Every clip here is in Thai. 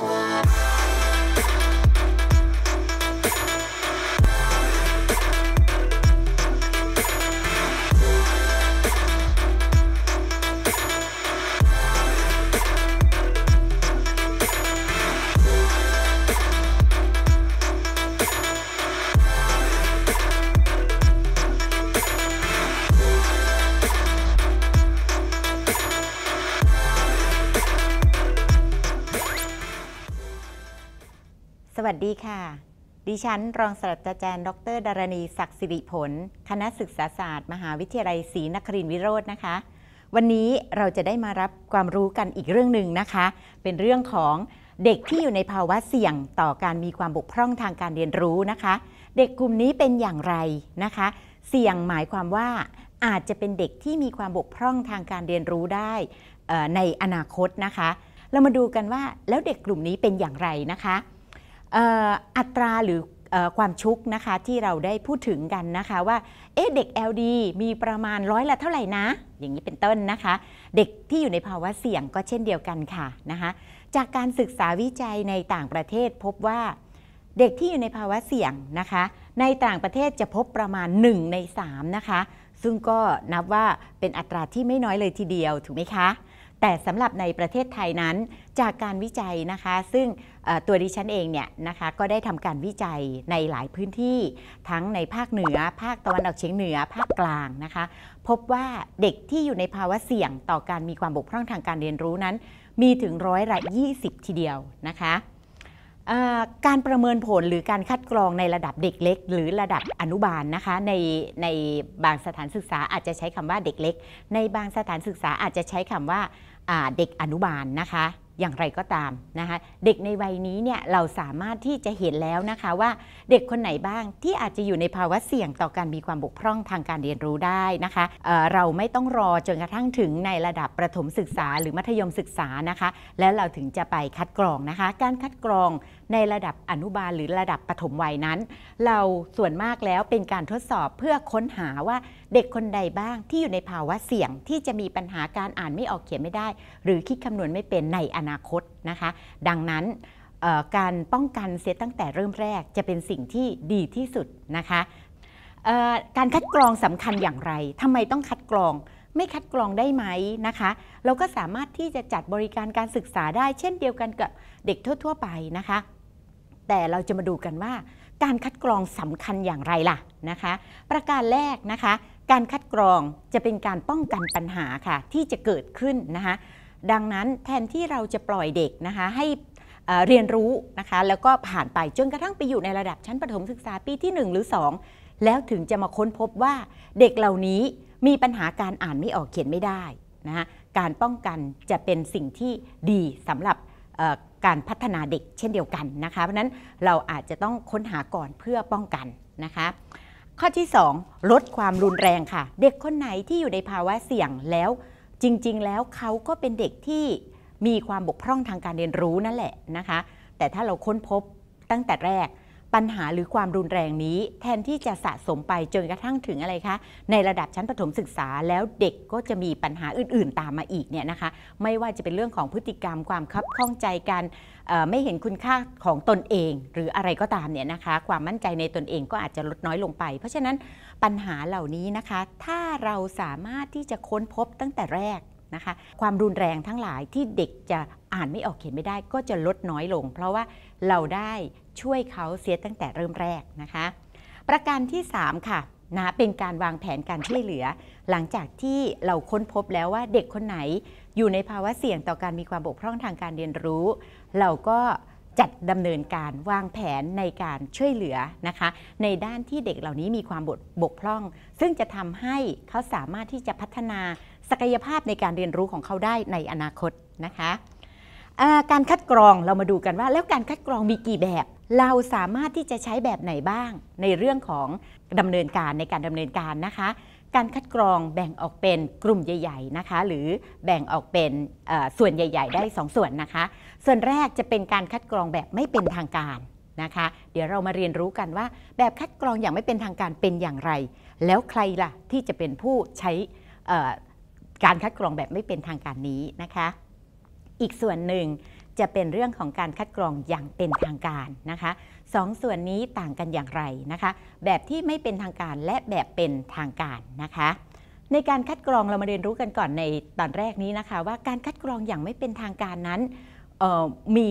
Oh. ดีค่ะดิฉันรองศาสตราจารย์ดร ดารณีศักดิ์สิริผลคณะศึกษาศาสตร์ มหาวิทยาลัยศรีนครินทรวิโรจน์นะคะ วันนี้เราจะได้มารับความรู้กันอีกเรื่องหนึ่งนะคะ เป็นเรื่องของเด็กที่อยู่ในภาวะเสี่ยงต่อการมีความบกพร่องทางการเรียนรู้นะคะ เด็กกลุ่มนี้เป็นอย่างไรนะคะ เสี่ยงหมายความว่าอาจจะเป็นเด็กที่มีความบกพร่องทางการเรียนรู้ได้ในอนาคตนะคะ เรามาดูกันว่าแล้วเด็กกลุ่มนี้เป็นอย่างไรนะคะอัตราหรือความชุกนะคะที่เราได้พูดถึงกันนะคะว่าเอ๊ะเด็ก LD มีประมาณร้อยละเท่าไหร่นะ อย่างนี้เป็นต้นนะคะ เด็กที่อยู่ในภาวะเสี่ยงก็เช่นเดียวกันค่ะนะคะจากการศึกษาวิจัยในต่างประเทศพบว่า เด็กที่อยู่ในภาวะเสี่ยงนะคะ ในต่างประเทศจะพบประมาณ 1 ใน 3 นะคะ ซึ่งก็นับว่าเป็นอัตราที่ไม่น้อยเลยทีเดียวถูกไหมคะแต่สำหรับในประเทศไทยนั้นจากการวิจัยนะคะ ซึ่งตัวดิฉันเองเนี่ยนะคะก็ได้ทำการวิจัยในหลายพื้นที่ทั้งในภาคเหนือ ภาคตะวันออกเฉียงเหนือ ภาคกลางนะคะ พบว่าเด็กที่อยู่ในภาวะเสี่ยง ต่อการมีความบกพร่องทางการเรียนรู้นั้น มีถึงร้อยละยี่สิบทีเดียวนะคะการประเมินผลหรือการคัดกรองในระดับเด็กเล็กหรือระดับอนุบาลนนะคะในในบางสถานศึกษาอาจจะใช้คำว่าเด็กเล็กในบางสถานศึกษาอาจจะใช้คำว่าเด็กอนุบาลนะคะอย่างไรก็ตามนะคะ เด็กในวัยนี้เนี่ยเราสามารถที่จะเห็นแล้วนะคะว่าเด็กคนไหนบ้างที่อาจจะอยู่ในภาวะเสี่ยงต่อการมีความบกพร่องทางการเรียนรู้ได้นะคะเเราไม่ต้องรอจนกระทั่งถึงในระดับประถมศึกษาหรือมัธยมศึกษานะคะ แล้วเราถึงจะไปคัดกรองนะคะการคัดกรองในระดับอนุบาลหรือระดับปฐมวัยนั้น เราส่วนมากแล้วเป็นการทดสอบเพื่อค้นหาว่าเด็กคนใดบ้างที่อยู่ในภาวะเสี่ยงที่จะมีปัญหาการอ่านไม่ออกเขียนไม่ได้ หรือคิดคำนวณไม่เป็นในอนาคตนะคะ ดังนั้นการป้องกันเสียตั้งแต่เริ่มแรก จะเป็นสิ่งที่ดีที่สุดนะคะการคัดกรองสำคัญอย่างไรทำไมต้องคัดกรองไม่คัดกรองได้ไหมนะคะ เราก็สามารถที่จะจัดบริการการศึกษาได้ เช่นเดียวกันกับเด็กทั่วๆไปนะคะแต่เราจะมาดูกันว่าการคัดกรองสำคัญอย่างไรล่ะนะคะประการแรกนะคะ การคัดกรองจะเป็นการป้องกันปัญหาค่ะที่จะเกิดขึ้นนะคะดังนั้นแทนที่เราจะปล่อยเด็กนะคะให้เรียนรู้นะคะแล้วก็ผ่านไปจนกระทั่งไปอยู่ในระดับชั้นประถมศึกษาปีที่1หรือ2 แล้วถึงจะมาค้นพบว่าเด็กเหล่านี้มีปัญหาการอ่านไม่ออกเขียนไม่ได้นะคะการป้องกันจะเป็นสิ่งที่ดีสำหรับการพัฒนาเด็กเช่นเดียวกันนะคะเพราะนั้นเราอาจจะต้องค้นหาก่อนเพื่อป้องกันนะคะ ข้อที่ 2 ลดความรุนแรงค่ะ เด็กคนไหนที่อยู่ในภาวะเสี่ยงแล้ว จริงๆแล้วเขาก็เป็นเด็กที่มีความบกพร่องทางการเรียนรู้นั่นแหละนะคะแต่ถ้าเราค้นพบตั้งแต่แรกปัญหาหรือความรุนแรงนี้แทนที่จะสะสมไปจนกระทั่งถึงอะไรคะในระดับชั้นประถมศึกษาแล้วเด็กก็จะมีปัญหาอื่นๆตามมาอีกเนี่ยนะคะไม่ว่าจะเป็นเรื่องของพฤติกรรมความคับข้องใจกันไม่เห็นคุณค่าของตนเองหรืออะไรก็ตามเนี่ยนะคะความมั่นใจในตนเองก็อาจจะลดน้อยลงไปเพราะฉะนั้นปัญหาเหล่านี้นะคะ ถ้าเราสามารถที่จะค้นพบตั้งแต่แรกนะคะความรุนแรงทั้งหลายที่เด็กจะอ่านไม่ออกเขียนไม่ได้ ก็จะลดน้อยลง เพราะว่าเราได้ช่วยเขาเสียตั้งแต่เริ่มแรกนะคะ ประการที่3ค่ะนะเป็นการวางแผนการช่วยเหลือ หลังจากที่เราค้นพบแล้วว่าเด็กคนไหนอยู่ในภาวะเสี่ยงต่อการมีความบกพร่องทางการเรียนรู้ เราก็จัดดำเนินการวางแผนในการช่วยเหลือนะคะ ในด้านที่เด็กเหล่านี้มีความบกพร่อง ซึ่งจะทำให้เขาสามารถที่จะพัฒนาศักยภาพในการเรียนรู้ของเขาได้ในอนาคตนะคะการคัดกรองเรามาดูกันว่า แล้วการคัดกรองมีกี่แบบ เราสามารถที่จะใช้แบบไหนบ้างในเรื่องของดำเนินการในการดำเนินการนะคะ การคัดกรองแบ่งออกเป็นกลุ่มใหญ่ ๆนะคะ หรือแบ่งออกเป็นส่วนใหญ่ๆ ได้ 2 ส่วนนะคะ ส่วนแรกจะเป็นการคัดกรองแบบไม่เป็นทางการนะคะ เดี๋ยวเรามาเรียนรู้กันว่า แบบคัดกรองอย่างไม่เป็นทางการเป็นอย่างไร แล้วใครล่ะที่จะเป็นผู้ใช้การคัดกรองแบบไม่เป็นทางการนี้นะคะอีกส่วนหนึ่งจะเป็นเรื่องของการคัดกรองอย่างเป็นทางการนะคะสองส่วนนี้ต่างกันอย่างไรนะคะ แบบที่ไม่เป็นทางการและแบบเป็นทางการนะคะ ในการคัดกรองเรามาเรียนรู้กันก่อนในตอนแรกนี้นะคะว่าการคัดกรองอย่างไม่เป็นทางการนั้นมี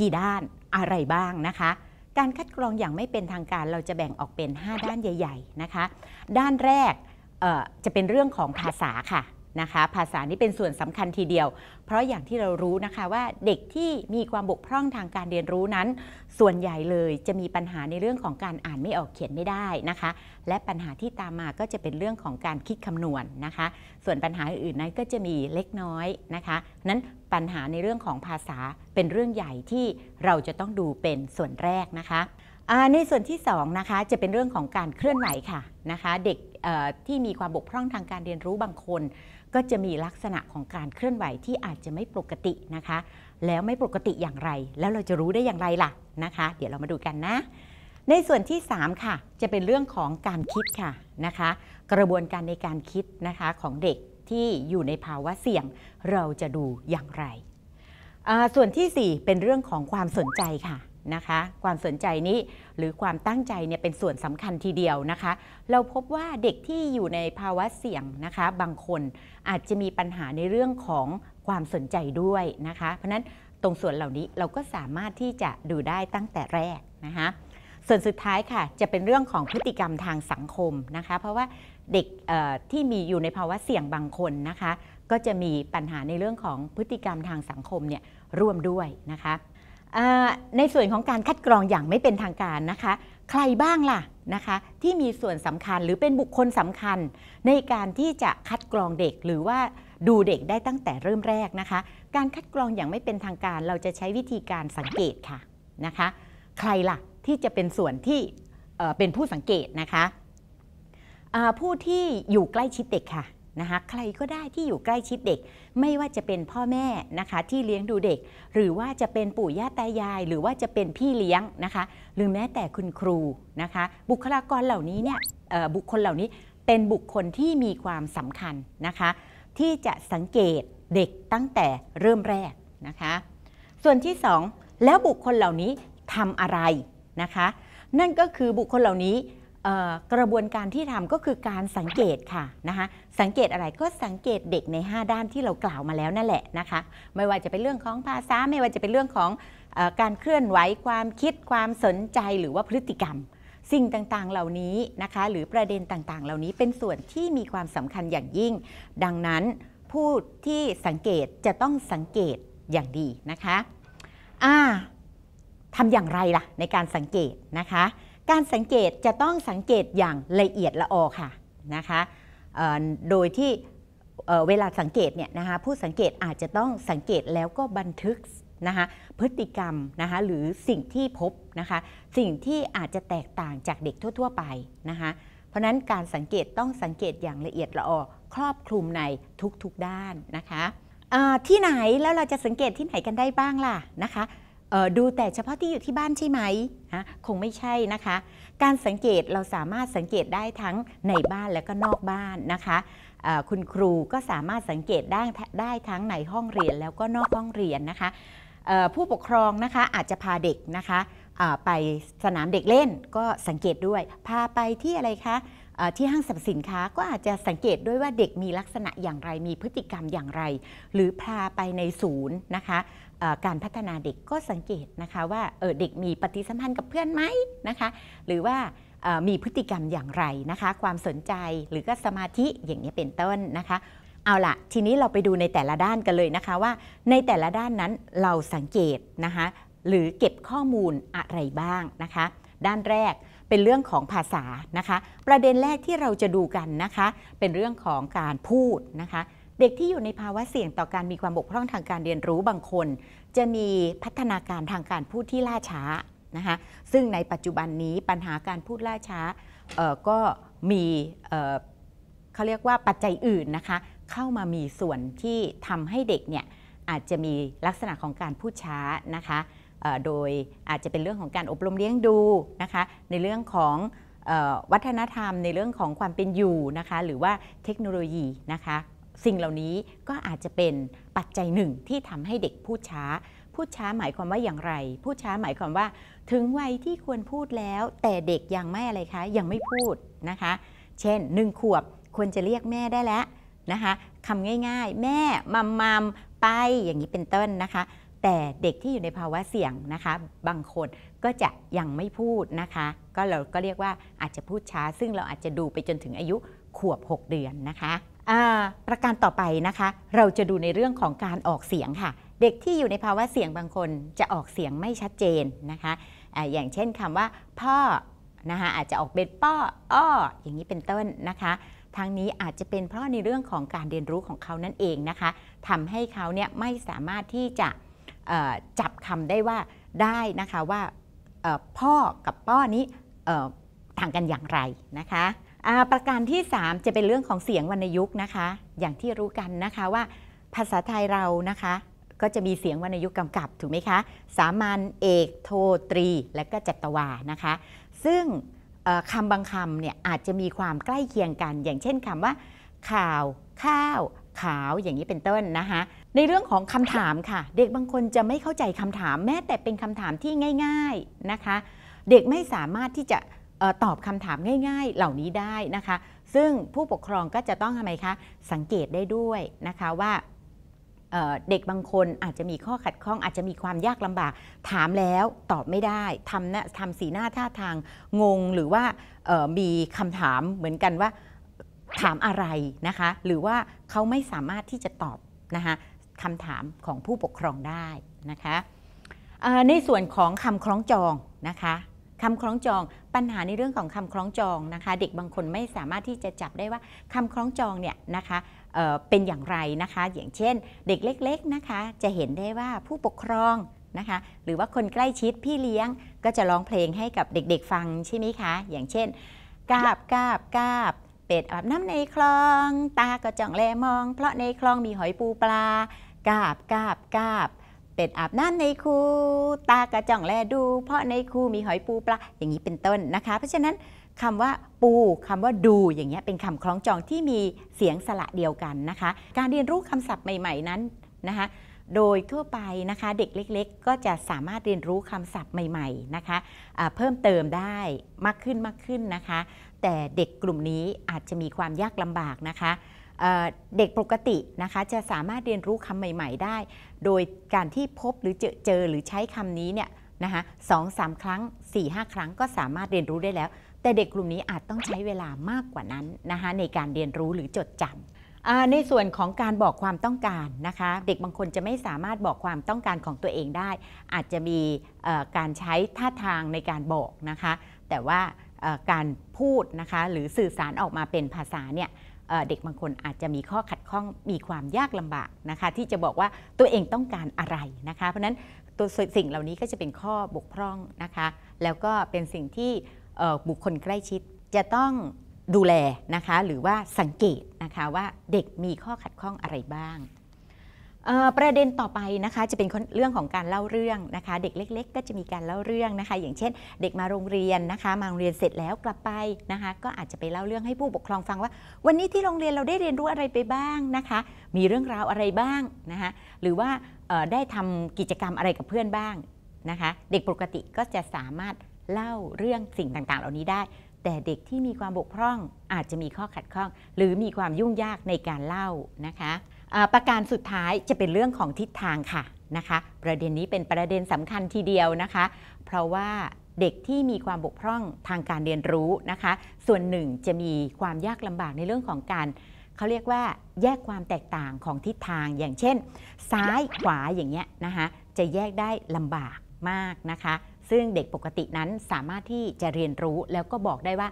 กี่ด้านอะไรบ้างนะคะ การคัดกรองอย่างไม่เป็นทางการเราจะแบ่งออกเป็น 5 ด้านใหญ่ ๆนะคะ ด้านแรกจะเป็นเรื่องของภาษาค่ะนะคะภาษานี้เป็นส่วนสำคัญทีเดียว เพราะอย่างที่เรารู้นะคะว่าเด็กที่มีความบกพร่องทางการเรียนรู้นั้น ส่วนใหญ่เลยจะมีปัญหาในเรื่องของการอ่านไม่ออกเขียนไม่ได้นะคะ และปัญหาที่ตามมาก็จะเป็นเรื่องของการคิดคำนวณนนะคะ ส่วนปัญหาอื่นๆนั้นก็จะมีเล็กน้อยนะคะนั้นปัญหาในเรื่องของภาษาเป็นเรื่องใหญ่ที่เราจะต้องดูเป็นส่วนแรกนะคะในส่วนที่2นะคะจะเป็นเรื่องของการเคลื่อนไหวค่ะนะคะเด็กที่มีความบกพร่องทางการเรียนรู้บางคนก็จะมีลักษณะของการเคลื่อนไหวที่อาจจะไม่ปกตินะคะ แล้วไม่ปกติอย่างไร แล้วเราจะรู้ได้อย่างไรล่ะนะคะ เดี๋ยวเรามาดูกันนะ ในส่วนที่ 3 ค่ะ จะเป็นเรื่องของการคิดค่ะนะคะ กระบวนการในการคิดนะคะของเด็กที่อยู่ในภาวะเสี่ยง เราจะดูอย่างไรส่วนที่4เป็นเรื่องของความสนใจค่ะนะคะความสนใจนี้หรือความตั้งใจเนี่ยเป็นส่วนสำคัญทีเดียวนะคะ เราพบว่าเด็กที่อยู่ในภาวะเสี่ยงนะคะบางคน อาจจะมีปัญหาในเรื่องของความสนใจด้วยนะคะ เพราะนั้นตรงส่วนเหล่านี้เราก็สามารถที่จะดูได้ตั้งแต่แรกนะคะ ส่วนสุดท้ายค่ะจะเป็นเรื่องของพฤติกรรมทางสังคมนะคะ เพราะว่าเด็กที่มีอยู่ในภาวะเสี่ยงบางคนนะคะ ก็จะมีปัญหาในเรื่องของพฤติกรรมทางสังคมเนี่ยร่วมด้วยนะคะในส่วนของการคัดกรองอย่างไม่เป็นทางการนะคะ ใครบ้างล่ะนะคะที่มีส่วนสำคัญหรือเป็นบุคคลสำคัญ ในการที่จะคัดกรองเด็กหรือว่าดูเด็กได้ตั้งแต่เริ่มแรกนะคะการคัดกรองอย่างไม่เป็นทางการ เราจะใช้วิธีการสังเกตค่ะนะคะใครล่ะที่จะเป็นส่วนที่เป็นผู้สังเกตนะคะ ผู้ที่อยู่ใกล้ชิดเด็กค่ะนะคะใครก็ได้ที่อยู่ใกล้ชิดเด็ก ไม่ว่าจะเป็นพ่อแม่นะคะที่เลี้ยงดูเด็ก หรือว่าจะเป็นปู่ย่าตายาย หรือว่าจะเป็นพี่เลี้ยงนะคะ หรือแม้แต่คุณครูนะคะบุคลากรเหล่านี้เนี่ยบุคคลเหล่านี้เป็นบุคคลที่มีความสำคัญนะคะ ที่จะสังเกตเด็กตั้งแต่เริ่มแรกนะคะ ส่วนที่ 2 แล้วบุคคลเหล่านี้ทำอะไรนะคะ นั่นก็คือบุคคลเหล่านี้กระบวนการที่ทำก็คือการสังเกตค่ะนะคะสังเกตอะไรก็สังเกตเด็กใน 5 ด้านที่เรากล่าวมาแล้วนั่นแหละนะคะไม่ว่าจะเป็นเรื่องของภาษาไม่ว่าจะเป็นเรื่องของอการเคลื่อนไหวความคิดความสนใจหรือว่าพฤติกรรม สิ่งต่างๆเหล่านี้นะคะ หรือประเด็นต่างๆ เหล่านี้เป็นส่วนที่มีความสำคัญอย่างยิ่ง ดังนั้นผู้ที่สังเกตจะต้องสังเกตอย่างดีนะคะอ่าทำอย่างไรล่ะ ในการสังเกตนะคะการสังเกตจะต้องสังเกตอย่างละเอียดละออค่ะนะคะ โดยที่เวลาสังเกตเนี่ยนะคะ ผู้สังเกตอาจจะต้องสังเกตแล้วก็บันทึกนะคะพฤติกรรมนะคะหรือสิ่งที่พบนะคะ สิ่งที่อาจจะแตกต่างจากเด็กทั่ว ๆ ไปนะคะ เพราะนั้นการสังเกตต้องสังเกตอย่างละเอียดละออครอบคลุมในทุก ๆด้านนะคะที่ไหนแล้วเราจะสังเกตที่ไหนกันได้บ้างล่ะนะคะดูแต่เฉพาะที่อยู่ที่บ้านใช่ไหมฮะคงไม่ใช่นะคะ การสังเกตเราสามารถสังเกตได้ทั้งในบ้านและก็นอกบ้านนะคะ คุณครูก็สามารถสังเกตได้ได้ทั้งในห้องเรียนแล้วก็นอกห้องเรียนนะคะ ผู้ปกครองนะคะอาจจะพาเด็กนะคะไปสนามเด็กเล่น ก็สังเกตด้วย พาไปที่อะไรคะ ที่ห้างสรรพสินค้าก็อาจจะสังเกตด้วยว่าเด็กมีลักษณะอย่างไร มีพฤติกรรมอย่างไร หรือพาไปในศูนย์นะคะการพัฒนาเด็กก็สังเกตนะคะว่าเเด็กมีปฏิสัมพันธ์กับเพื่อนไหมนะคะ หรือว่ามีพฤติกรรมอย่างไรนะคะ ความสนใจหรือก็สมาธิอย่างนี้เป็นต้นนะคะ เอาละทีนี้เราไปดูในแต่ละด้านกันเลยนะคะ ว่าในแต่ละด้านนั้นเราสังเกตนะคะ หรือเก็บข้อมูลอะไรบ้างนะคะ ด้านแรกเป็นเรื่องของภาษานะคะ ประเด็นแรกที่เราจะดูกันนะคะ เป็นเรื่องของการพูดนะคะเด็กที่อยู่ในภาวะเสี่ยงต่อการมีความบกพร่องทางการเรียนรู้บางคน จะมีพัฒนาการทางการพูดที่ล่าช้านะคะ ซึ่งในปัจจุบันนี้ปัญหาการพูดล่าช้าก็มีเขาเรียกว่าปัจจัยอื่นนะคะ เข้ามามีส่วนที่ทำให้เด็กเนี่ยอาจจะมีลักษณะของการพูดช้านะคะ โดยอาจจะเป็นเรื่องของการอบรมเลี้ยงดูนะคะ ในเรื่องของวัฒนธรรมในเรื่องของความเป็นอยู่นะคะ หรือว่าเทคโนโลยีนะคะสิ่งเหล่านี้ก็อาจจะเป็นปัจจัยหนึ่งที่ทำให้เด็กพูดช้า พูดช้าหมายความว่าอย่างไร พูดช้าหมายความว่า ถึงวัยที่ควรพูดแล้ว แต่เด็กยังไม่อะไรคะ ยังไม่พูดนะคะ เช่นหนึ่งขวบควรจะเรียกแม่ได้แล้วนะคะคำง่ายๆ แม่มัมมัมไปอย่างนี้เป็นต้นนะคะ แต่เด็กที่อยู่ในภาวะเสี่ยงนะคะ บางคนก็จะยังไม่พูดนะคะ ก็เราก็เรียกว่าอาจจะพูดช้า ซึ่งเราอาจจะดูไปจนถึงอายุขวบ 6 เดือนนะคะประการต่อไปนะคะ เราจะดูในเรื่องของการออกเสียงค่ะ เด็กที่อยู่ในภาวะเสียงบางคนจะออกเสียงไม่ชัดเจนนะคะออย่างเช่นคำว่า พ่อ นะคะ อาจจะออกเป็นป้ออ้อ อย่างนี้เป็นต้นนะคะ ทั้งนี้อาจจะเป็นเพราะในเรื่องของการเรียนรู้ของเขานั่นเองนะคะทำให้เขาเนี่ยไม่สามารถที่จะจับคำได้ว่าได้นะคะว่าพ่อกับป้อนี้ต่างกันอย่างไรนะคะประการที่ 3 จะเป็นเรื่องของเสียงวรรณยุกต์นะคะ อย่างที่รู้กันนะคะว่า ภาษาไทยเรานะคะก็จะมีเสียงวรรณยุกต์กำกับถูกไหมคะสามัญเอก โทตรี และก็จัตวานะคะ ซึ่งคำบางคำเนี่ยอาจจะมีความใกล้เคียงกัน อย่างเช่นคำว่า ข่าว ข้าว ขาวอย่างนี้เป็นต้นนะคะในเรื่องของคำถามค่ะเด็กบางคนจะไม่เข้าใจคำถามแม้แต่เป็นคำถามที่ง่าย ๆนะคะ เด็กไม่สามารถที่จะตอบคำถามง่ายๆเหล่านี้ได้นะคะ ซึ่งผู้ปกครองก็จะต้องทำไมคะ สังเกตได้ด้วยนะคะว่าเด็กบางคนอาจจะมีข้อขัดข้อง อาจจะมีความยากลำบาก ถามแล้วตอบไม่ได้ทำนะทำสีหน้าท่าทางงง หรือว่ามีคำถามเหมือนกันว่าถามอะไรนะคะ หรือว่าเขาไม่สามารถที่จะตอบนะคะคำถามของผู้ปกครองได้นะคะ ในส่วนของคำคล้องจองนะคะคำคล้องจองปัญหาในเรื่องของคำคล้องจองนะคะ เด็กบางคนไม่สามารถที่จะจับได้ว่าคำคล้องจองเนี่ยนะคะเเป็นอย่างไรนะคะ อย่างเช่น เด็กเล็กๆนะคะ จะเห็นได้ว่าผู้ปกครองนะคะหรือว่าคนใกล้ชิดพี่เลี้ยง ก็จะร้องเพลงให้กับเด็ก ๆ ฟังใช่ไหมคะ อย่างเช่นกาบกาบกาบเป็ดอาบน้ำในคลอง ตาก็จ้องแลมอง เพราะในคลองมีหอยปูปลากาบกาบกาบเป็ดอาบน้ำในคูตากระจ่องแลดู เพราะในคูมีหอยปูปลาอย่างนี้เป็นต้นนะคะ เพราะฉะนั้นคำว่าปูคำว่าดู อย่างเงี้ยเป็นคำคล้องจองที่มีเสียงสระเดียวกันนะคะ การเรียนรู้คำศัพท์ใหม่ ๆนั้นนะคะโดยทั่วไปนะคะ เด็กเล็ก ๆ ก็จะสามารถเรียนรู้คำศัพท์ใหม่ ๆนะคะะเพิ่มเติมได้มากขึ้นมากขึ้นนะคะ แต่เด็กกลุ่มนี้อาจจะมีความยากลำบากนะคะเด็กปกตินะคะจะสามารถเรียนรู้คำใหม่ๆได้ โดยการที่พบหรือเจอเจอหรือใช้คำนี้เนี่ยนะคะสองสามครั้ง4ี่ห้าครั้งก็สามารถเรียนรู้ได้แล้ว แต่เด็กกลุ่มนี้อาจต้องใช้เวลามากกว่านั้นนะคะในการเรียนรู้หรือจดจำในส่วนของการบอกความต้องการนะคะเด็กบางคนจะไม่สามารถบอกความต้องการของตัวเองได้ อาจจะมีการใช้ท่าทางในการบอกนะคะแต่ว่าการพูดนะคะหรือสื่อสารออกมาเป็นภาษาเนี่ยเด็กบางคนอาจจะมีข้อขัดข้อง มีความยากลำบากนะคะที่จะบอกว่าตัวเองต้องการอะไรนะคะ เพราะนั้นตัวสิ่งเหล่านี้ก็จะเป็นข้อบกพร่องนะคะแล้วก็เป็นสิ่งที่บุคคลใกล้ชิดจะต้องดูแลนะคะ หรือว่าสังเกตนะคะว่าเด็กมีข้อขัดข้องอะไรบ้างประเด็นต่อไปนะคะจะเป็นเรื่องของการเล่าเรื่องนะคะ เด็กเล็กๆก็จะมีการเล่าเรื่องนะคะ อย่างเช่น เด็กมาโรงเรียนนะคะ มาโรงเรียนเสร็จแล้วกลับไปนะคะ ก็อาจจะไปเล่าเรื่องให้ผู้ปกครองฟังว่า วันนี้ที่โรงเรียนเราได้เรียนรู้อะไรไปบ้างนะคะ มีเรื่องราวอะไรบ้างนะคะหรือว่าได้ทำกิจกรรมอะไรกับเพื่อนบ้างนะคะ เด็กปกติก็จะสามารถเล่าเรื่องสิ่งต่าง ๆ เหล่านี้ได้ แต่เด็กที่มีความบกพร่อง อาจจะมีข้อขัดข้อง หรือมีความยุ่งยากในการเล่านะคะประการสุดท้ายจะเป็นเรื่องของทิศทางค่ะนะคะ ประเด็นนี้เป็นประเด็นสำคัญทีเดียวนะคะ เพราะว่าเด็กที่มีความบกพร่องทางการเรียนรู้นะคะ ส่วนหนึ่งจะมีความยากลำบากในเรื่องของการเขาเรียกว่าแยกความแตกต่างของทิศทางอย่างเช่นซ้ายขวาอย่างเงี้ยนะคะจะแยกได้ลำบากมากนะคะซึ่งเด็กปกตินั้นสามารถที่จะเรียนรู้ แล้วก็บอกได้ว่า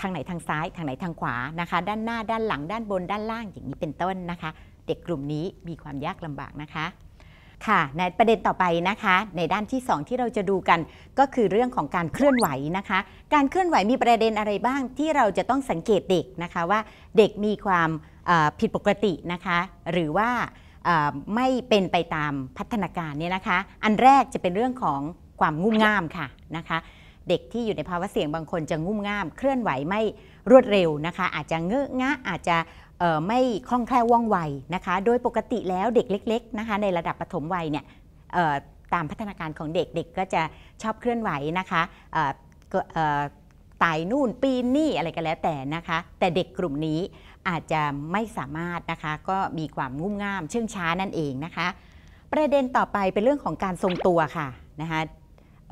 ทางไหนทางซ้าย ทางไหนทางขวานะคะ ด้านหน้าด้านหลังด้านบน ด้านล่างอย่างนี้เป็นต้นนะคะ เด็กกลุ่มนี้มีความยากลำบากนะคะ ค่ะ ในประเด็นต่อไปนะคะ ในด้านที่ 2 ที่เราจะดูกันก็คือเรื่องของการเคลื่อนไหวนะคะ การเคลื่อนไหวมีประเด็นอะไรบ้าง ที่เราจะต้องสังเกตเด็กนะคะว่าเด็กมีความผิดปกตินะคะ หรือว่าไม่เป็นไปตามพัฒนาการเนี่ยนะคะ อันแรกจะเป็นเรื่องของความงุ่มง่ามค่ะนะคะ เด็กที่อยู่ในภาวะเสี่ยงบางคนจะงุ่มง่าม เคลื่อนไหวไม่รวดเร็วนะคะ อาจจะเงอะงะ อาจจะไม่คล่องแคล่วว่องไวนะคะ โดยปกติแล้วเด็กเล็ก ๆนะคะ ในระดับปฐมวัยเนี่ยตามพัฒนาการของเด็กเด็กก็จะชอบเคลื่อนไหวนะคะไต่นู่นปีนนี่อะไรก็แล้วแต่นะคะ แต่เด็กกลุ่มนี้อาจจะไม่สามารถนะคะก็มีความงุ่มง่าม เชื่องช้านั่นเองนะคะ ประเด็นต่อไปเป็นเรื่องของการทรงตัวค่ะนะคะ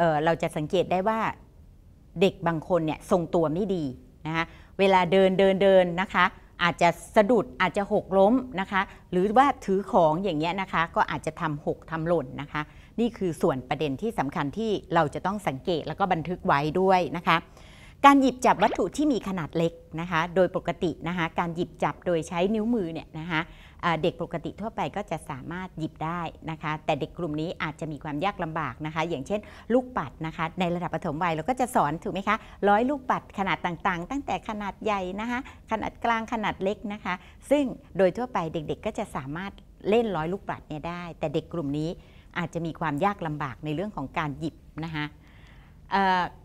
เเราจะสังเกตได้ว่าเด็กบางคนเนี่ยทรงตัวไม่ดีนะคะ เวลาเดินเดินเดินนะคะ อาจจะสะดุดอาจจะหกล้มนะคะ หรือว่าถือของอย่างเงี้ยนะคะ ก็อาจจะทำหกทำหล่นนะคะ นี่คือส่วนประเด็นที่สำคัญที่เราจะต้องสังเกตแล้วก็บันทึกไว้ด้วยนะคะ การหยิบจับวัตถุที่มีขนาดเล็กนะคะ โดยปกตินะคะการหยิบจับโดยใช้นิ้วมือเนี่ยนะคะเด็กปกติทั่วไปก็จะสามารถหยิบได้นะคะแต่เด็กกลุ่มนี้อาจจะมีความยากลำบากนะคะอย่างเช่น ลูกปัดนะคะในระดับปฐมวัยเราก็จะสอนถูกไหมคะร้อยลูกปัดขนาดต่างๆ ตั้งแต่ขนาดใหญ่นะคะขนาดกลางขนาดเล็กนะคะซึ่งโดยทั่วไปเด็กๆ ก็จะสามารถเล่นร้อยลูกปัดเนี่ยได้ แต่เด็กกลุ่มนี้อาจจะมีความยากลำบากในเรื่องของการหยิบนะคะ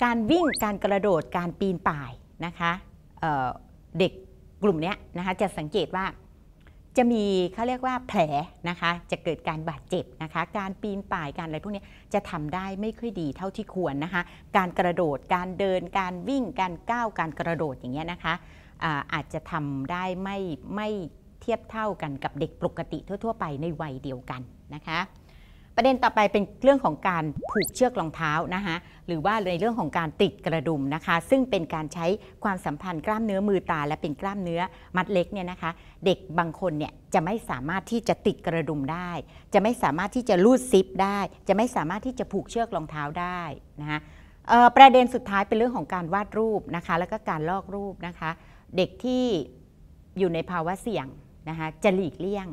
การวิ่งการกระโดดการปีนป่ายนะคะเเด็กกลุ่มนี้นะคะจะสังเกตว่าจะมีเขาเรียกว่าแผลนะคะจะเกิดการบาดเจ็บนะคะ การปีนป่ายการอะไรพวกนี้จะทำได้ไม่ค่อยดีเท่าที่ควรนะคะ การกระโดดการเดินการวิ่งการก้าวการกระโดดอย่างเงี้ยนะคะอาอาจจะทำได้ไม่ไม่เทียบเท่ากันกับเด็กปกติทั่วๆ ไปในวัยเดียวกันนะคะประเด็นต่อไปเป็นเรื่องของการผูกเชือกรองเท้านะคะหรือว่าในเรื่องของการติดกระดุมนะคะซึ่งเป็นการใช้ความสัมพันธ์กล้ามเนื้อมือตา และเป็นกล้ามเนื้อมัดเล็กเนี่ยนะคะเด็กบางคนเนี่ยจะไม่สามารถที่จะติดกระดุมได้ จะไม่สามารถที่จะลูดซิปได้ จะไม่สามารถที่จะผูกเชือกรองเท้าได้นะคะประเด็นสุดท้ายเป็นเรื่องของการวาดรูปนะคะแล้วก็การลอกรูปนะคะเด็กที่อยู่ในภาวะเสี่ยงนะคะจะหลีกเลี่ยง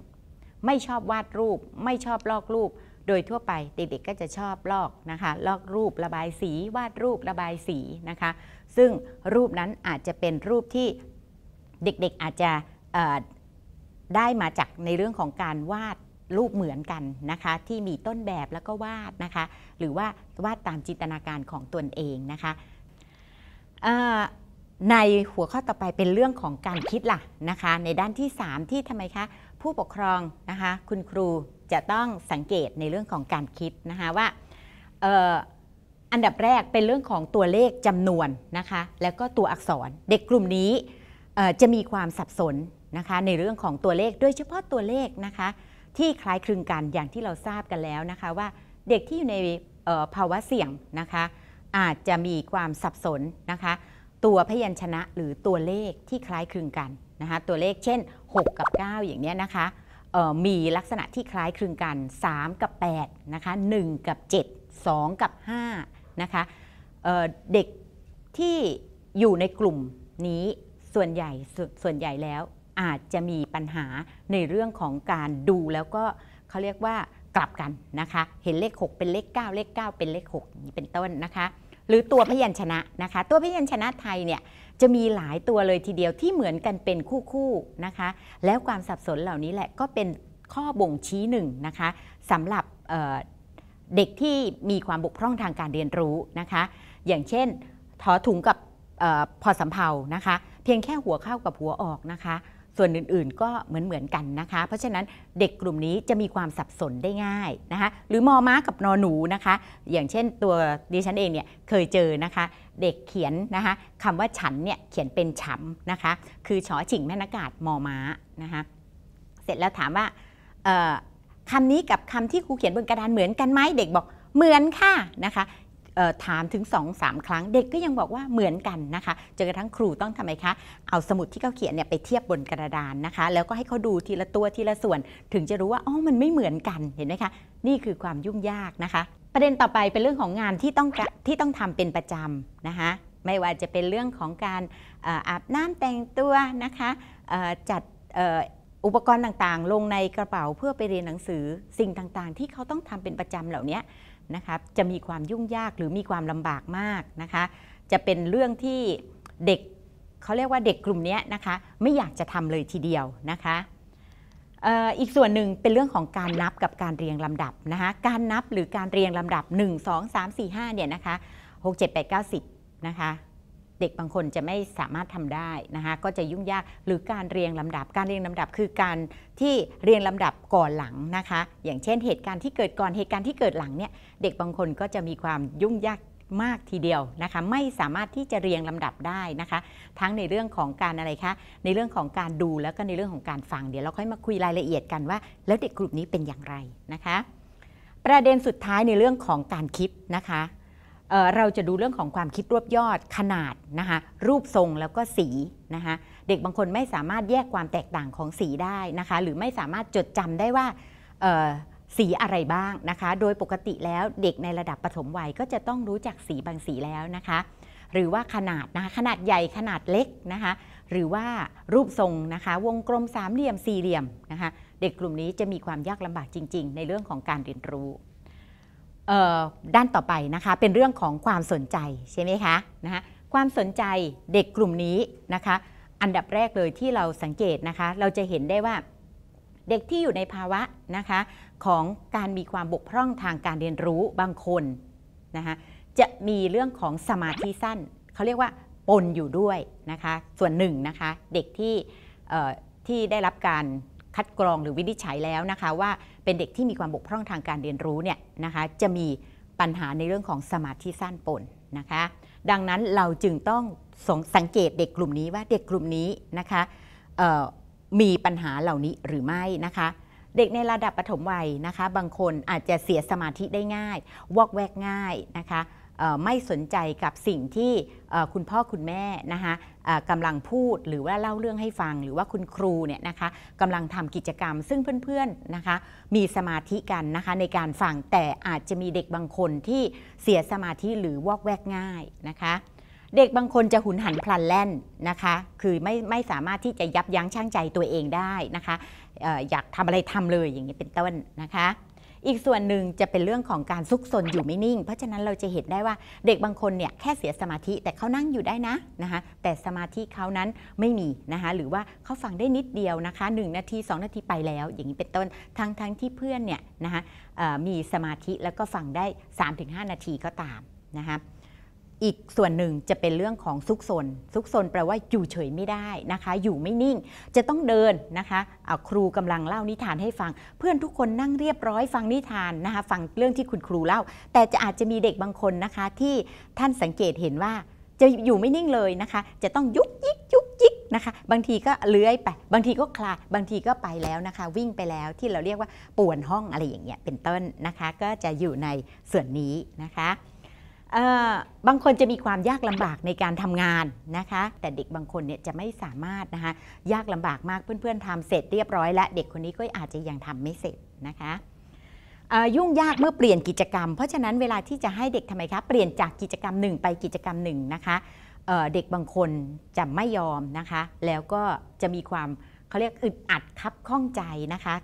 ไม่ชอบวาดรูป ไม่ชอบลอกรูปโดยทั่วไปเด็กๆก็จะชอบลอกนะคะลอกรูประบายสีวาดรูประบายสีนะคะซึ่งรูปนั้นอาจจะเป็นรูปที่เด็กๆอาจจะได้มาจากในเรื่องของการวาดรูปเหมือนกันนะคะที่มีต้นแบบแล้วก็วาดนะคะหรือว่าวาดตามจินตนาการของตนเองนะคะในหัวข้อต่อไปเป็นเรื่องของการคิดล่ะนะคะในด้านที่ 3 ที่ทำไมคะผู้ปกครองนะคะคุณครูจะต้องสังเกตในเรื่องของการคิดนะคะว่าอันดับแรกเป็นเรื่องของตัวเลขจำนวนนะคะ แล้วก็ตัวอักษรเด็กกลุ่มนี้จะมีความสับสนนะคะในเรื่องของตัวเลขโดยเฉพาะตัวเลขนะคะที่คล้ายคลึงกันอย่างที่เราทราบกันแล้วนะคะว่าเด็กที่อยู่ในภาวะเสี่ยงนะคะ อาจจะมีความสับสนนะคะ ตัวพยัญชนะหรือตัวเลขที่คล้ายคลึงกันนะคะตัวเลขเช่น 6 กับ 9 อย่างนี้นะคะมีลักษณะที่คล้ายคลึงกัน 3 กับ8นะคะ1กับ 7 2 กับ5นะคะเเด็กที่อยู่ในกลุ่มนี้ส่วนใหญ่สส่วนใหญ่แล้วอาจจะมีปัญหาในเรื่องของการดูแล้วก็เขาเรียกว่ากลับกันนะคะ เห็นเลข 6 เป็นเลข 9 เลข 9 เป็นเลข6นี้เป็นต้นนะคะ หรือตัวพยัญชนะนะคะ ตัวพยัญชนะไทยเนี่ยจะมีหลายตัวเลยทีเดียวที่เหมือนกันเป็นคู่ๆนะคะ แล้วความสับสนเหล่านี้แหละก็เป็นข้อบ่งชี้หนึ่งนะคะสำหรับเด็กที่มีความบกพร่องทางการเรียนรู้นะคะ อย่างเช่นถอถุงกับอพอสำเพานะคะ เพียงแค่หัวเข้ากับหัวออกนะคะส่วนอื่นๆ ก็เหมือนเหมือนกันนะคะ เพราะฉะนั้นเด็กกลุ่มนี้จะมีความสับสนได้ง่ายนะคะหรือมอม้ากับนอหนูนะคะ อย่างเช่นตัวดิฉันเองเนี่ยเคยเจอนะคะ เด็กเขียนนะคะคำว่าฉันเนี่ยเขียนเป็นฉำนะคะ คือชอฉิงแม่นากาศ มอม้านะคะ เสร็จแล้วถามว่าคำนี้กับคำที่ครูเขียนบนกระดานเหมือนกันไหมเด็กบอกเหมือนค่ะนะคะถามถึง 2-3 ครั้งเด็กก็ยังบอกว่าเหมือนกันนะคะจนกระทั่งครูต้องทำไมคะเอาสมุดที่เขาเขียนเนี่ยไปเทียบบนกระดานนะคะแล้วก็ให้เขาดูทีละตัวทีละส่วนถึงจะรู้ว่าอ๋อมันไม่เหมือนกันเห็นไหมคะนี่คือความยุ่งยากนะคะประเด็นต่อไปเป็นเรื่องของงานที่ต้องที่ต้องทำเป็นประจำนะคะไม่ว่าจะเป็นเรื่องของการอาบน้ำแต่งตัวนะคะจัดอุปกรณ์ต่างๆ ลงในกระเป๋าเพื่อไปเรียนหนังสือสิ่งต่างๆ ที่เขาต้องทำเป็นประจำเหล่านี้นะคะจะมีความยุ่งยากหรือมีความลำบากมากนะคะ จะเป็นเรื่องที่เด็กเขาเรียกว่าเด็กกลุ่มนี้นะคะ ไม่อยากจะทำเลยทีเดียวนะคะอีกส่วนหนึ่งเป็นเรื่องของการนับกับการเรียงลำดับนะคะการนับหรือการเรียงลำดับ 1 2 3 4 5เนี่ยนะคะ 6 7 8 9 10นะคะเด็กบางคนจะไม่สามารถทำได้นะคะ ก็จะยุ่งยากหรือการเรียงลำดับ การเรียงลำดับคือการที่เรียงลำดับก่อนหลังนะคะ อย่างเช่นเหตุการณ์ที่เกิดก่อนเหตุการณ์ที่เกิดหลังเนี่ย เด็กบางคนก็จะมีความยุ่งยาก มากทีเดียวนะคะ ไม่สามารถที่จะเรียงลำดับได้นะคะ ทั้งในเรื่องของการอะไรคะ ในเรื่องของการดูแล้วก็ในเรื่องของการฟังเดี๋ยวเราค่อยมาคุยรายละเอียดกันว่า แล้วเด็กกลุ่มนี้เป็นอย่างไรนะคะ ประเด็นสุดท้ายในเรื่องของการคิดนะคะเราจะดูเรื่องของความคิดรวบยอดขนาดนะคะรูปทรงแล้วก็สีนะคะเด็กบางคนไม่สามารถแยกความแตกต่างของสีได้นะคะหรือไม่สามารถจดจำได้ว่าสีอะไรบ้างนะคะโดยปกติแล้วเด็กในระดับปฐมวัยก็จะต้องรู้จักสีบางสีแล้วนะคะหรือว่าขนาดนะคะขนาดใหญ่ขนาดเล็กนะคะหรือว่ารูปทรงนะคะวงกลมสามเหลี่ยมสี่เหลี่ยมนะคะ เด็กกลุ่มนี้จะมีความยากลำบากจริงๆ ในเรื่องของการเรียนรู้ด้านต่อไปนะคะเป็นเรื่องของความสนใจใช่ไหมคะนะคะความสนใจเด็กกลุ่มนี้นะคะอันดับแรกเลยที่เราสังเกตนะคะเราจะเห็นได้ว่าเด็กที่อยู่ในภาวะนะคะของการมีความบกพร่องทางการเรียนรู้บางคนนะคะจะมีเรื่องของสมาธิสั้นเขาเรียกว่าปนอยู่ด้วยนะคะส่วนหนึ่งนะคะเด็กที่ที่ได้รับการคัดกรองหรือวินิจฉัยแล้วนะคะ ว่าเป็นเด็กที่มีความบกพร่องทางการเรียนรู้เนี่ยนะคะ จะมีปัญหาในเรื่องของสมาธิสั้นปนนะคะดังนั้นเราจึงต้องสงสังเกตเด็กกลุ่มนี้ว่าเด็กกลุ่มนี้นะคะมีปัญหาเหล่านี้หรือไม่นะคะ เด็กในระดับปฐมวัยนะคะ บางคนอาจจะเสียสมาธิได้ง่ายวอกแวกง่ายนะคะไม่สนใจกับสิ่งที่คุณพ่อคุณแม่นะคะกำลังพูดหรือว่าเล่าเรื่องให้ฟัง หรือว่าคุณครูเนี่ยนะคะกำลังทำกิจกรรม ซึ่งเพื่อนๆนะคะ มีสมาธิกันนะคะในการฟังแต่อาจจะมีเด็กบางคนที่เสียสมาธิหรือวอกแวกง่ายนะคะ เด็กบางคนจะหุนหันพลันแล่นนะคะ คือไม่ไม่สามารถที่จะยับยั้งชั่งใจตัวเองได้นะคะอออยากทำอะไรทำเลย อย่างนี้เป็นต้นนะคะอีกส่วนหนึ่งจะเป็นเรื่องของการซุกซนอยู่ไม่นิ่ง เพราะฉะนั้นเราจะเห็นได้ว่าเด็กบางคนเนี่ยแค่เสียสมาธิแต่เขานั่งอยู่ได้นะนะคะแต่สมาธิเขานั้นไม่มีนะคะหรือว่าเขาฟังได้นิดเดียวนะคะ1นาที 2 นาที ไปแล้ว อย่างนี้เป็นต้นทั้งทั้งที่เพื่อนเนี่ยนะคะมีสมาธิแล้วก็ฟังได้ 3-5 นาทีก็ตามนะคะอีกส่วนหนึ่งจะเป็นเรื่องของซุกซนซุกซนแปลว่าอยู่เฉยไม่ได้นะคะ อยู่ไม่นิ่ง จะต้องเดินนะคะครูกำลังเล่านิทานให้ฟังเพื่อนทุกคนนั่งเรียบร้อยฟังนิทานนะคะ ฟังเรื่องที่คุณครูเล่า แต่จะอาจจะมีเด็กบางคนนะคะ ที่ท่านสังเกตเห็นว่า จะอยู่ไม่นิ่งเลยนะคะ จะต้องยุกยิกยุกยิกนะคะ บางทีก็เลื้อยไปบางทีก็คลาบางทีก็ไปแล้วนะคะ วิ่งไปแล้วที่เราเรียกว่าป่วนห้องอะไรอย่างเงี้ยเป็นต้นนะคะ ก็จะอยู่ในส่วนนี้นะคะบางคนจะมีความยากลำบากในการทำงานนะคะ แต่เด็กบางคนเนี่ยจะไม่สามารถนะคะยากลำบากมากเพื่อนๆทำเสร็จเรียบร้อย แล้วเด็กคนนี้ก็อาจจะยังทำไม่เสร็จนะคะยุ่งยากเมื่อเปลี่ยนกิจกรรม เพราะฉะนั้นเวลาที่จะให้เด็กทำไมคะเปลี่ยนจากกิจกรรมหนึ่งไปกิจกรรมหนึ่งนะคะเเด็กบางคนจะไม่ยอมนะคะ แล้วก็จะมีความเขาเรียกอึดอัดคับข้องใจนะคะ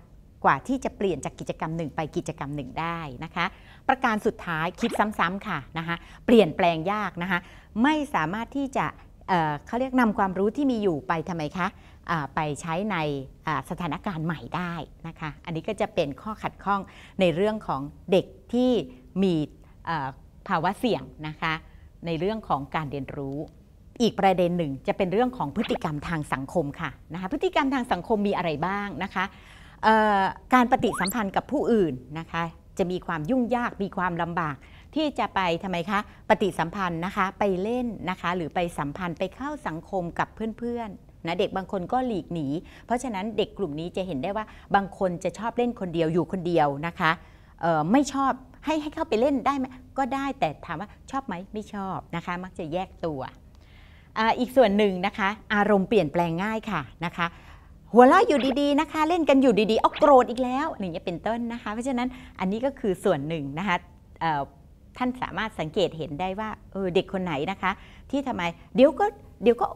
กว่าที่จะเปลี่ยนจากกิจกรรมหนึ่งไปกิจกรรมหนึ่งได้นะคะประการสุดท้ายคิดซ้ำๆค่ะนะคะเปลี่ยนแปลงยากนะคะไม่สามารถที่จะเขาเรียกนำความรู้ที่มีอยู่ไปทำไมคะไปใช้ในสถานการณ์ใหม่ได้นะคะ อันนี้ก็จะเป็นข้อขัดข้องในเรื่องของเด็กที่มีภาวะเสี่ยงนะคะ ในเรื่องของการเรียนรู้ อีกประเด็นหนึ่งจะเป็นเรื่องของพฤติกรรมทางสังคมค่ะนะคะพฤติกรรมทางสังคมมีอะไรบ้างนะคะการปฏิสัมพันธ์กับผู้อื่นนะคะจะมีความยุ่งยากมีความลำบาก ที่จะไปทำไมคะ ปฏิสัมพันธ์นะคะไปเล่นนะคะ หรือไปสัมพันธ์ไปเข้าสังคมกับเพื่อนๆนะเด็กบางคนก็หลีกหนี เพราะฉะนั้นเด็กกลุ่มนี้จะเห็นได้ว่าบางคนจะชอบเล่นคนเดียวอยู่คนเดียวนะคะ ไม่ชอบให้ให้เข้าไปเล่นได้ไหมก็ได้แต่ถามว่าชอบไหมไม่ชอบนะคะ มักจะแยกตัวออีกส่วนหนึ่งนะคะ อารมณ์เปลี่ยนแปลงง่ายค่ะนะคะหัวเราะอยู่ดีๆนะคะ เล่นกันอยู่ดีๆเอาโกรธอีกแล้วอย่างเงี้ยเป็นต้นนะคะ เพราะฉะนั้นอันนี้ก็คือส่วนหนึ่งนะคะท่านสามารถสังเกตเห็นได้ว่าเออเด็กคนไหนนะคะ ที่ทำไมเดี๋ยวก็เดี๋ยวก็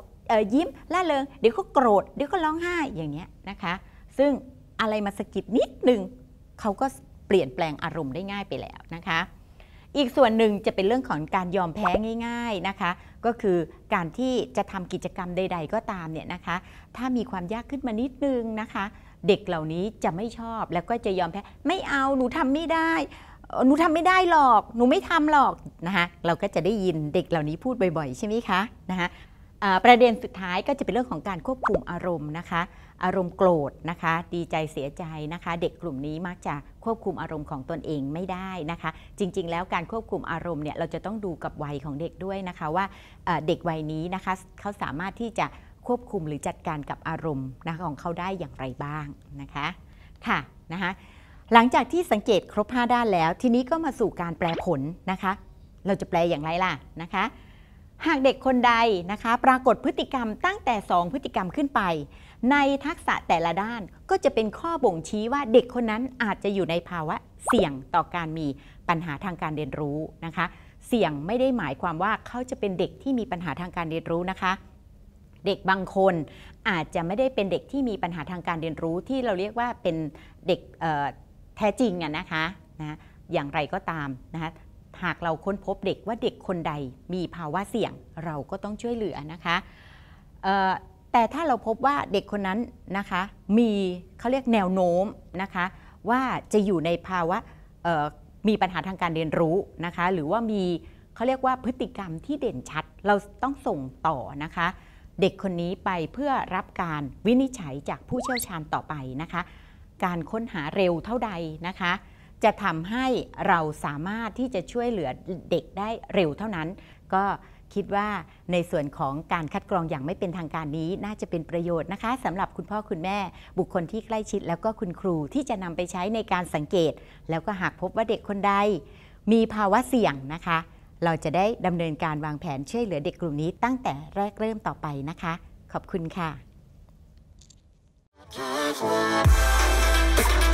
ยิ้มล่าเริงเดี๋ยวก็โกรธเดี๋ยวก็ร้องไห้อย่างเงี้ยนะคะ ซึ่งอะไรมาสะกิดนิดหนึ่งเขาก็เปลี่ยนแปลงอารมณ์ได้ง่ายไปแล้วนะคะอีกส่วนหนึ่งจะเป็นเรื่องของการยอมแพ้ง่าย ๆนะคะ ก็คือการที่จะทำกิจกรรมใด ๆก็ตามเนี่ยนะคะ ถ้ามีความยากขึ้นมานิดนึงนะคะ เด็กเหล่านี้จะไม่ชอบแล้วก็จะยอมแพ้ ไม่เอาหนูทำาไม่ได้ หนูทำไม่ได้หรอก หนูไม่ทำหรอกนะคะ เราก็จะได้ยินเด็กเหล่านี้พูดบ่อยๆใช่ไหมคะ นะคะ ประเด็นสุดท้ายก็จะเป็นเรื่องของการควบคุมอารมณ์นะคะอารมณ์โกรธนะคะ ดีใจเสียใจนะคะ เด็กกลุ่มนี้มักจะควบคุมอารมณ์ของตนเองไม่ได้นะคะ จริงๆ แล้วการควบคุมอารมณ์เนี่ยเราจะต้องดูกับวัยของเด็กด้วยนะคะ ว่าเด็กวัยนี้นะคะ เขาสามารถที่จะควบคุมหรือจัดการกับอารมณ์ของเขาได้อย่างไรบ้างนะคะ ค่ะนะคะ หลังจากที่สังเกตครบ 5 ด้านแล้ว ทีนี้ก็มาสู่การแปลผลนะคะ เราจะแปลอย่างไรล่ะนะคะหากเด็กคนใดนะคะปรากฏพฤติกรรมตั้งแต่ 2 พฤติกรรมขึ้นไป ในทักษะแต่ละด้านก็จะเป็นข้อบ่งชี้ว่าเด็กคนนั้นอาจจะอยู่ในภาวะเสี่ยงต่อการมีปัญหาทางการเรียนรู้นะคะ เสี่ยงไม่ได้หมายความว่าเขาจะเป็นเด็กที่มีปัญหาทางการเรียนรู้นะคะ เด็กบางคนอาจจะไม่ได้เป็นเด็กที่มีปัญหาทางการเรียนรู้ที่เราเรียกว่าเป็นเด็กแท้จริงอะนะคะนะอย่างไรก็ตามนะคะหากเราค้นพบเด็กว่าเด็กคนใดมีภาวะเสี่ยงเราก็ต้องช่วยเหลือนะคะแต่ถ้าเราพบว่าเด็กคนนั้นนะคะ มีเขาเรียกแนวโน้มนะคะ ว่าจะอยู่ในภาวะมีปัญหาทางการเรียนรู้นะคะ หรือว่ามีเขาเรียกว่าพฤติกรรมที่เด่นชัดเราต้องส่งต่อนะคะ เด็กคนนี้ไปเพื่อรับการวินิจฉัยจากผู้เชี่ยวชาญต่อไปนะคะ การค้นหาเร็วเท่าใดนะคะจะทำให้เราสามารถที่จะช่วยเหลือเด็กได้เร็วเท่านั้น ก็คิดว่าในส่วนของการคัดกรองอย่างไม่เป็นทางการนี้น่าจะเป็นประโยชน์นะคะสำหรับคุณพ่อคุณแม่บุคคลที่ใกล้ชิด แล้วก็คุณครูที่จะนำไปใช้ในการสังเกต แล้วก็หากพบว่าเด็กคนใด มีภาวะเสี่ยงนะคะ เราจะได้ดำเนินการวางแผนช่วยเหลือเด็กกลุ่มนี้ตั้งแต่แรกเริ่มต่อไปนะคะ ขอบคุณค่ะ